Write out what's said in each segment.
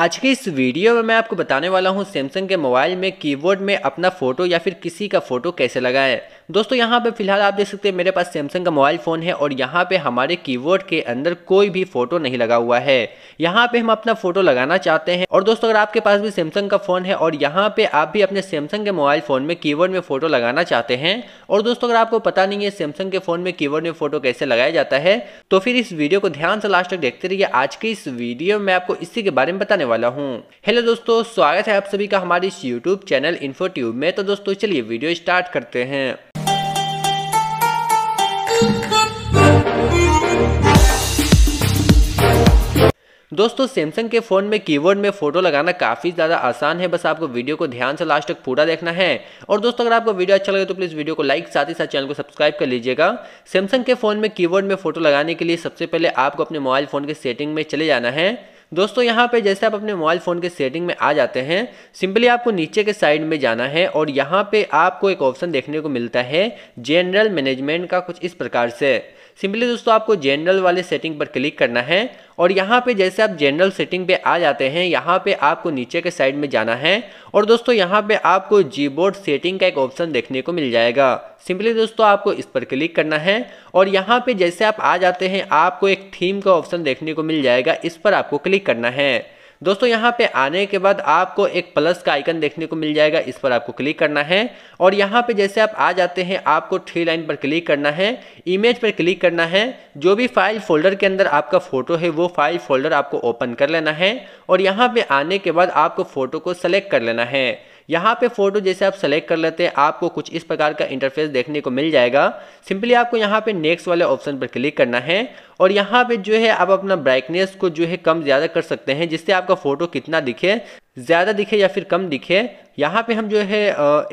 आज के इस वीडियो में मैं आपको बताने वाला हूं सैमसंग के मोबाइल में कीबोर्ड में अपना फ़ोटो या फिर किसी का फ़ोटो कैसे लगाएं दोस्तों यहाँ पे फिलहाल आप देख सकते हैं मेरे पास सैमसंग का मोबाइल फ़ोन है और यहाँ पे हमारे कीबोर्ड के अंदर कोई भी फ़ोटो नहीं लगा हुआ है यहाँ पे हम अपना फ़ोटो लगाना चाहते हैं और दोस्तों अगर आपके पास भी सैमसंग का फ़ोन है और यहाँ पे आप भी अपने सैमसंग के मोबाइल फ़ोन में की में फ़ोटो लगाना चाहते हैं और दोस्तों अगर आपको पता नहीं है सैमसंग के फ़ोन में कीबोर्ड में फ़ोटो कैसे लगाया जाता है तो फिर इस वीडियो को ध्यान से लास्ट तक देखते रहिए आज के इस वीडियो में आपको इसी के बारे में बताने बताने वाला हूँ हेलो दोस्तों स्वागत है आप सभी का हमारे इस यूट्यूब चैनल इन्फोट्यूब में तो दोस्तों चलिए वीडियो स्टार्ट करते हैं दोस्तों सैमसंग के फ़ोन में कीबोर्ड में फ़ोटो लगाना काफ़ी ज़्यादा आसान है बस आपको वीडियो को ध्यान से लास्ट तक पूरा देखना है और दोस्तों अगर आपको वीडियो अच्छा लगे तो प्लीज़ वीडियो को लाइक साथ ही साथ चैनल को सब्सक्राइब कर लीजिएगा सैमसंग के फ़ोन में कीबोर्ड में फ़ोटो लगाने के लिए सबसे पहले आपको अपने मोबाइल फ़ोन के सेटिंग में चले जाना है दोस्तों यहाँ पे जैसे आप अपने मोबाइल फ़ोन के सेटिंग में आ जाते हैं सिंपली आपको नीचे के साइड में जाना है और यहाँ पे आपको एक ऑप्शन देखने को मिलता है जनरल मैनेजमेंट का कुछ इस प्रकार से सिंपली दोस्तों आपको जनरल वाले सेटिंग पर क्लिक करना है और यहाँ पे जैसे आप जनरल सेटिंग पे आ जाते हैं यहाँ पे आपको नीचे के साइड में जाना है और दोस्तों यहाँ पे आपको बोर्ड सेटिंग का एक ऑप्शन देखने को मिल जाएगा सिंपली दोस्तों आपको इस पर क्लिक करना है और यहाँ पे जैसे आप आ जाते हैं आपको एक थीम का ऑप्शन देखने को मिल जाएगा इस पर आपको क्लिक करना है दोस्तों यहाँ पे आने के बाद आपको एक प्लस का आइकन देखने को मिल जाएगा इस पर आपको क्लिक करना है और यहाँ पे जैसे आप आ जाते हैं आपको थ्री लाइन पर क्लिक करना है इमेज पर क्लिक करना है जो भी फाइल फोल्डर के अंदर आपका फ़ोटो है वो फाइल फोल्डर आपको ओपन कर लेना है और यहाँ पर आने के बाद आपको फ़ोटो को सेलेक्ट कर लेना है यहाँ पे फोटो जैसे आप सेलेक्ट कर लेते हैं आपको कुछ इस प्रकार का इंटरफेस देखने को मिल जाएगा सिंपली आपको यहाँ पे नेक्स्ट वाले ऑप्शन पर क्लिक करना है और यहाँ पे जो है आप अपना ब्राइटनेस को जो है कम ज़्यादा कर सकते हैं जिससे आपका फोटो कितना दिखे ज़्यादा दिखे या फिर कम दिखे यहाँ पे हम जो है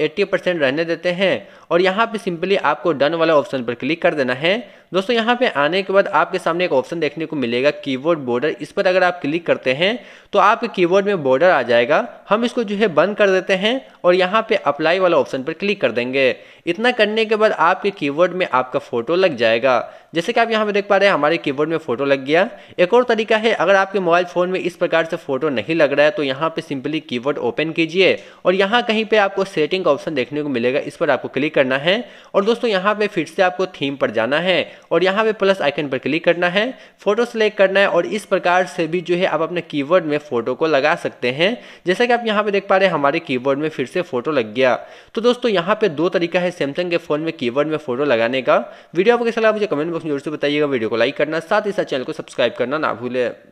एट्टी परसेंट रहने देते हैं और यहाँ पे सिंपली आपको डन वाला ऑप्शन पर क्लिक कर देना है दोस्तों यहाँ पे आने के बाद आपके सामने एक ऑप्शन देखने को मिलेगा कीबोर्ड बॉर्डर इस पर अगर आप क्लिक करते हैं तो आपके कीबोर्ड में बॉर्डर आ जाएगा हम इसको जो है बंद कर देते हैं और यहाँ पे अप्लाई वाला ऑप्शन पर क्लिक कर देंगे इतना करने के बाद आपके कीबोर्ड में आपका फोटो लग जाएगा जैसे कि आप यहाँ पे देख पा रहे हैं हमारे कीबोर्ड में फोटो लग गया एक और तरीका है अगर आपके मोबाइल फ़ोन में इस प्रकार से फोटो नहीं लग रहा है तो यहाँ पे सिंपली कीबोर्ड ओपन कीजिए और और यहाँ कहीं पे आपको सेटिंग का ऑप्शन देखने को मिलेगा इस पर आपको क्लिक करना है और दोस्तों यहाँ पे फिर से आपको थीम पर जाना है और यहाँ पे प्लस आइकन पर क्लिक करना है फोटो सेलेक्ट करना है और इस प्रकार से भी जो है आप अपने कीवर्ड में फोटो को लगा सकते हैं जैसा कि आप यहाँ पे देख पा रहे हैं हमारे की में फिर से फोटो लग गया तो दोस्तों यहाँ पे दो तरीका है सैमसंग के फोन में की में फोटो लगाने का वीडियो आपको कैसा लगा मुझे कमेंट बॉक्स में जरूर से बताइएगा वीडियो को लाइक करना साथ ही साथ चैनल को सब्सक्राइब करना ना भूले